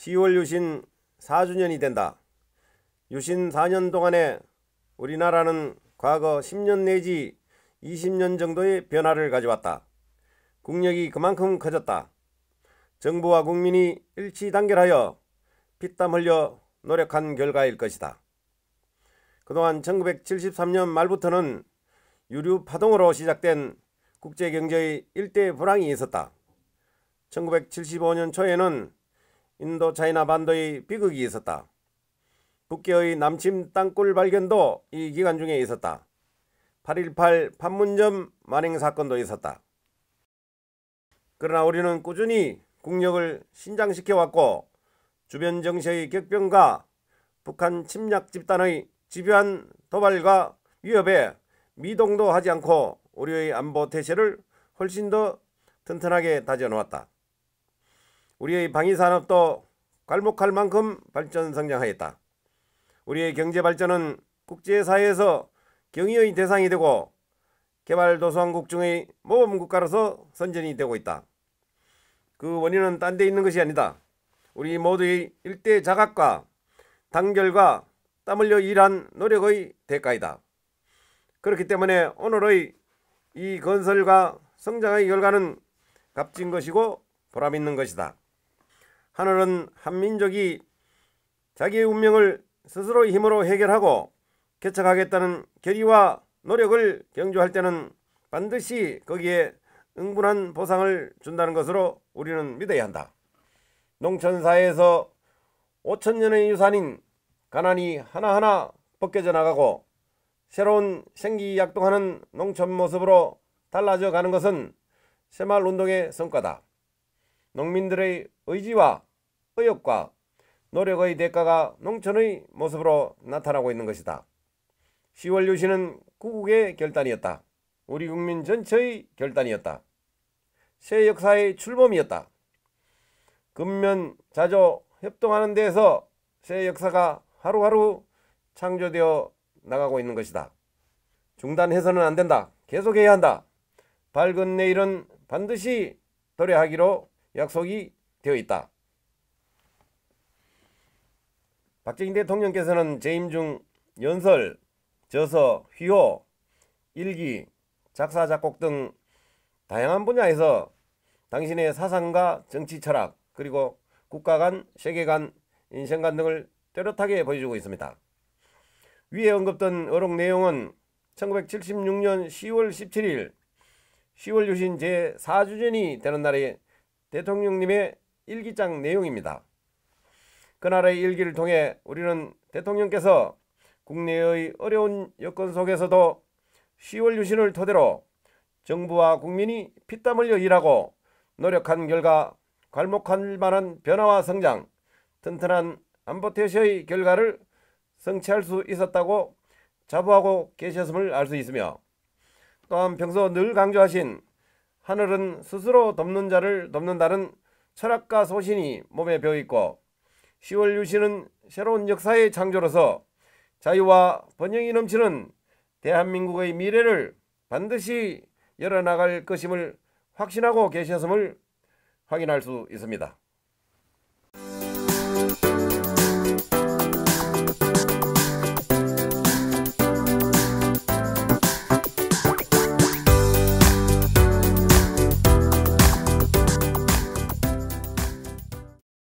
10월 유신 4주년이 된다. 유신 4년 동안에 우리나라는 과거 10년 내지 20년 정도의 변화를 가져왔다. 국력이 그만큼 커졌다. 정부와 국민이 일치단결하여 피땀 흘려 노력한 결과일 것이다. 그동안 1973년 말부터는 유류 파동으로 시작된 국제경제의 일대 불황이 있었다. 1975년 초에는 인도 차이나 반도의 비극이 있었다. 북계의 남침 땅굴 발견도 이 기간 중에 있었다. 8.18 판문점 만행 사건도 있었다. 그러나 우리는 꾸준히 국력을 신장시켜 왔고 주변 정세의 격변과 북한 침략 집단의 집요한 도발과 위협에 미동도 하지 않고 우리의 안보 태세를 훨씬 더 튼튼하게 다져놓았다. 우리의 방위산업도 괄목할 만큼 발전 성장하였다. 우리의 경제 발전은 국제사회에서 경의의 대상이 되고 개발도상국 서 중의 모범국가로서 선전이 되고 있다. 그 원인은 딴 데 있는 것이 아니다. 우리 모두의 일대 자각과 단결과 땀 흘려 일한 노력의 대가이다. 그렇기 때문에 오늘의 이 건설과 성장의 결과는 값진 것이고 보람 있는 것이다. 하늘은 한민족이 자기의 운명을 스스로의 힘으로 해결하고 개척하겠다는 결의와 노력을 경주할 때는 반드시 거기에 응분한 보상을 준다는 것으로 우리는 믿어야 한다. 농촌사회에서 5천년의 유산인 가난이 하나하나 벗겨져 나가고 새로운 생기약동하는 농촌 모습으로 달라져 가는 것은 새마을운동의 성과다. 농민들의 의지와 의욕과 노력의 대가가 농촌의 모습으로 나타나고 있는 것이다. 10월 유신은 구국의 결단이었다. 우리 국민 전체의 결단이었다. 새 역사의 출범이었다. 근면 자조 협동하는 데에서 새 역사가 하루하루 창조되어 나가고 있는 것이다. 중단해서는 안 된다. 계속해야 한다. 밝은 내일은 반드시 도래하기로 약속이 되어 있다. 박정희 대통령께서는 재임 중 연설, 저서, 휘호, 일기, 작사, 작곡 등 다양한 분야에서 당신의 사상과 정치 철학, 그리고 국가 간, 세계 간, 인생간 등을 뚜렷하게 보여주고 있습니다. 위에 언급된 어록 내용은 1976년 10월 17일 10월 유신 제4주전이 되는 날에 대통령님의 일기장 내용입니다. 그 나라의 일기를 통해 우리는 대통령께서 국내의 어려운 여건 속에서도 10월 유신을 토대로 정부와 국민이 피땀 흘려 일하고 노력한 결과 괄목할 만한 변화와 성장, 튼튼한 안보태시의 결과를 성취할 수 있었다고 자부하고 계셨음을 알 수 있으며 또한 평소 늘 강조하신 하늘은 스스로 돕는 자를 돕는다는 철학과 소신이 몸에 배어있고 10월 유신은 새로운 역사의 창조로서 자유와 번영이 넘치는 대한민국의 미래를 반드시 열어나갈 것임을 확신하고 계셨음을 확인할 수 있습니다.